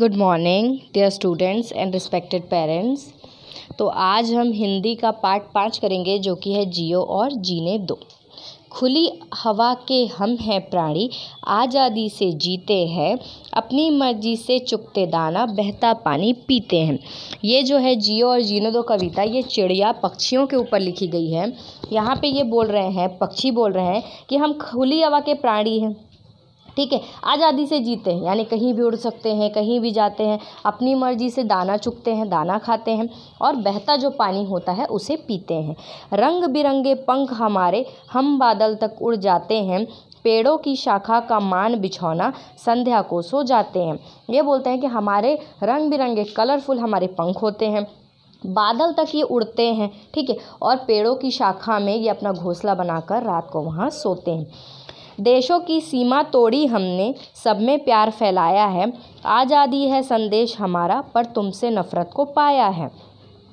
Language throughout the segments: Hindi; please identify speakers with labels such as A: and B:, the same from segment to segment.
A: Good morning dear students and respected parents तो आज हम हिंदी का पार्ट पाँच करेंगे जो कि है जियो और जीने दो खुली हवा के हम हैं प्राणी आज़ादी से जीते हैं अपनी मर्जी से चुकते दाना बहता पानी पीते हैं ये जो है जियो और जीने दो कविता ये चिड़िया पक्षियों के ऊपर लिखी गई है यहाँ पे ये बोल रहे हैं पक्षी बोल रहे हैं कि हम खुली हवा के प्राणी हैं ठीक है आज़ादी से जीते हैं यानी कहीं भी उड़ सकते हैं कहीं भी जाते हैं अपनी मर्ज़ी से दाना चुगते हैं दाना खाते हैं और बहता जो पानी होता है उसे पीते हैं रंग बिरंगे पंख हमारे हम बादल तक उड़ जाते हैं पेड़ों की शाखा का मान बिछौना संध्या को सो जाते हैं ये बोलते हैं कि हमारे रंग बिरंगे कलरफुल हमारे पंख होते हैं बादल तक ये उड़ते हैं ठीक है और पेड़ों की शाखा में ये अपना घोंसला बनाकर रात को वहाँ सोते हैं देशों की सीमा तोड़ी हमने सब में प्यार फैलाया है आज़ादी है संदेश हमारा पर तुमसे नफ़रत को पाया है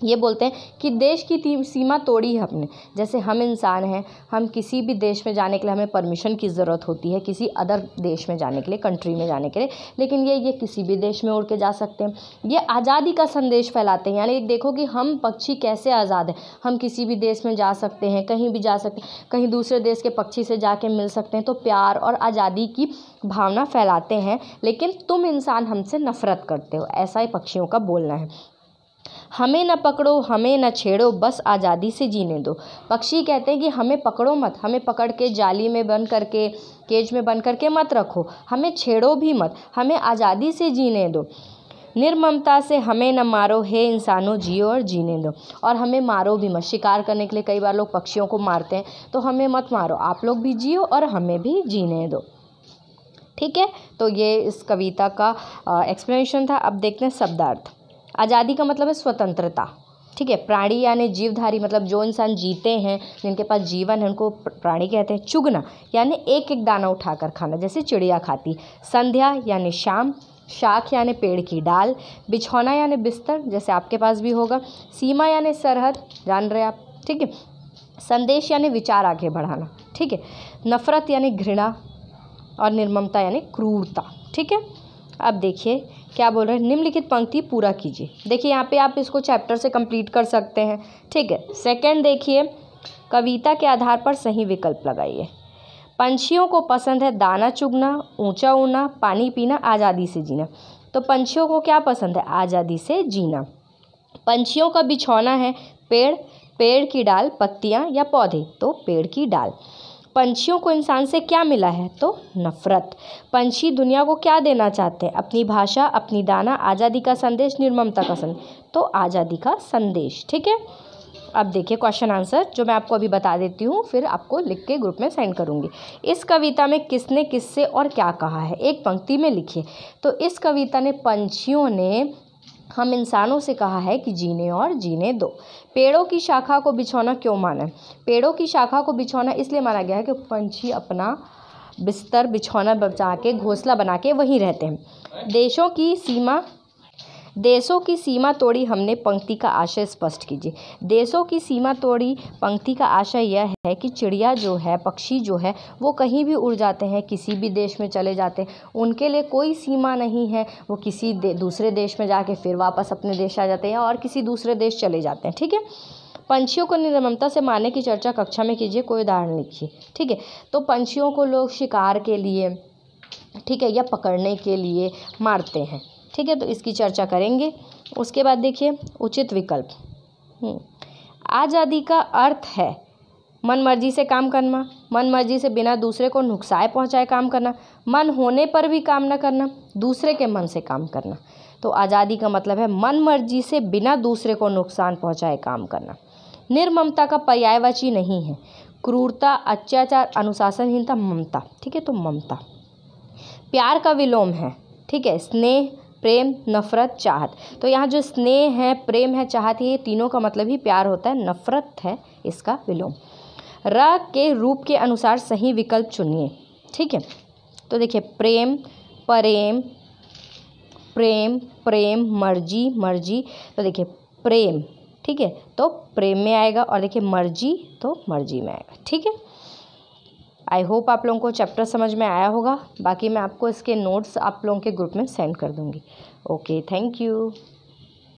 A: ये बोलते हैं कि देश की सीमा तोड़ी है हमने जैसे हम इंसान हैं हम किसी भी देश में जाने के लिए हमें परमिशन की ज़रूरत होती है किसी अदर देश में जाने के लिए कंट्री में जाने के लिए लेकिन ये ये किसी भी देश में उड़ के जा सकते हैं ये आज़ादी का संदेश फैलाते हैं यानी देखो कि हम पक्षी कैसे आज़ाद हैं हम किसी भी देश में जा सकते हैं कहीं भी जा सकते हैं कहीं दूसरे देश के पक्षी से जाके मिल सकते हैं तो प्यार और आज़ादी की भावना फैलाते हैं लेकिन तुम इंसान हमसे नफ़रत करते हो ऐसा ही पक्षियों का बोलना है हमें न पकड़ो हमें न छेड़ो बस आज़ादी से जीने दो पक्षी कहते हैं कि हमें पकड़ो मत हमें पकड़ के जाली में बंद करके केज में बंद करके मत रखो हमें छेड़ो भी मत हमें आज़ादी से जीने दो निर्ममता से हमें न मारो हे इंसानों जियो और जीने दो और हमें मारो भी मत शिकार करने के लिए कई बार लोग पक्षियों को मारते हैं तो हमें मत मारो आप लोग भी जियो और हमें भी जीने दो ठीक है तो ये इस कविता का एक्सप्लेनेशन था अब देखते हैं शब्दार्थ आज़ादी का मतलब है स्वतंत्रता ठीक है प्राणी यानी जीवधारी मतलब जो इंसान जीते हैं जिनके पास जीवन है उनको प्राणी कहते हैं चुगना यानी एक एक दाना उठाकर खाना जैसे चिड़िया खाती संध्या यानी शाम शाख यानी पेड़ की डाल बिछौना यानी बिस्तर जैसे आपके पास भी होगा सीमा यानी सरहद जान रहे आप ठीक है संदेश यानी विचार आगे बढ़ाना ठीक है नफ़रत यानी घृणा और निर्ममता यानी क्रूरता ठीक है अब देखिए क्या बोल रहे हैं निम्नलिखित पंक्ति पूरा कीजिए देखिए यहाँ पे आप इसको चैप्टर से कंप्लीट कर सकते हैं ठीक है सेकंड देखिए कविता के आधार पर सही विकल्प लगाइए पंछियों को पसंद है दाना चुगना ऊंचा उड़ना पानी पीना आज़ादी से जीना तो पंछियों को क्या पसंद है आज़ादी से जीना पंछियों का बिछौना है पेड़ पेड़ की डाल पत्तियाँ या पौधे तो पेड़ की डाल पंछियों को इंसान से क्या मिला है तो नफ़रत पंछी दुनिया को क्या देना चाहते हैं अपनी भाषा अपनी दाना आज़ादी का संदेश निर्ममता का संदेश तो आज़ादी का संदेश ठीक है अब देखिए क्वेश्चन आंसर जो मैं आपको अभी बता देती हूँ फिर आपको लिख के ग्रुप में सेंड करूँगी इस कविता में किसने किससे और क्या कहा है एक पंक्ति में लिखिए तो इस कविता ने पंछियों ने हम इंसानों से कहा है कि जीने और जीने दो पेड़ों की शाखा को बिछौना क्यों माना पेड़ों की शाखा को बिछौना इसलिए माना गया है कि पंछी अपना बिस्तर बिछौना बचा के घोंसला बना के वहीं रहते हैं देशों की सीमा देशों की सीमा तोड़ी हमने पंक्ति का आशय स्पष्ट कीजिए देशों की सीमा तोड़ी पंक्ति का आशय यह है कि चिड़िया जो है पक्षी जो है वो कहीं भी उड़ जाते हैं किसी भी देश में चले जाते हैं उनके लिए कोई सीमा नहीं है वो किसी दे, दूसरे देश में जाके फिर वापस अपने देश आ जाते हैं और किसी दूसरे देश चले जाते हैं ठीक है पंछियों को निर्ममता से मारने की चर्चा कक्षा में कीजिए कोई उदाहरण लिखिए ठीक है तो पंछियों को लोग शिकार के लिए ठीक है या पकड़ने के लिए मारते हैं ठीक है तो इसकी चर्चा करेंगे उसके बाद देखिए उचित विकल्प हम्म। आज़ादी का अर्थ है मन मर्जी से काम करना मन मर्जी से बिना दूसरे को नुकसाए पहुंचाए काम करना मन होने पर भी काम न करना दूसरे के मन से काम करना तो आज़ादी का मतलब है मन मर्जी से बिना दूसरे को नुकसान पहुंचाए काम करना निर्ममता का पर्यायवाची नहीं है क्रूरता अत्याचार अनुशासनहीनता ममता ठीक है तो ममता प्यार का विलोम है ठीक है स्नेह प्रेम नफ़रत चाहत तो यहाँ जो स्नेह है प्रेम है चाहत ये तीनों का मतलब ही प्यार होता है नफ़रत है इसका विलोम र के रूप के अनुसार सही विकल्प चुनिए ठीक है तो देखिए प्रेम प्रेम प्रेम प्रेम मर्जी मर्जी तो देखिए प्रेम ठीक है तो प्रेम में आएगा और देखिए मर्जी तो मर्जी में आएगा ठीक है आई होप आप लोगों को चैप्टर समझ में आया होगा बाकी मैं आपको इसके नोट्स आप लोगों के ग्रुप में सेंड कर दूँगी ओके थैंक यू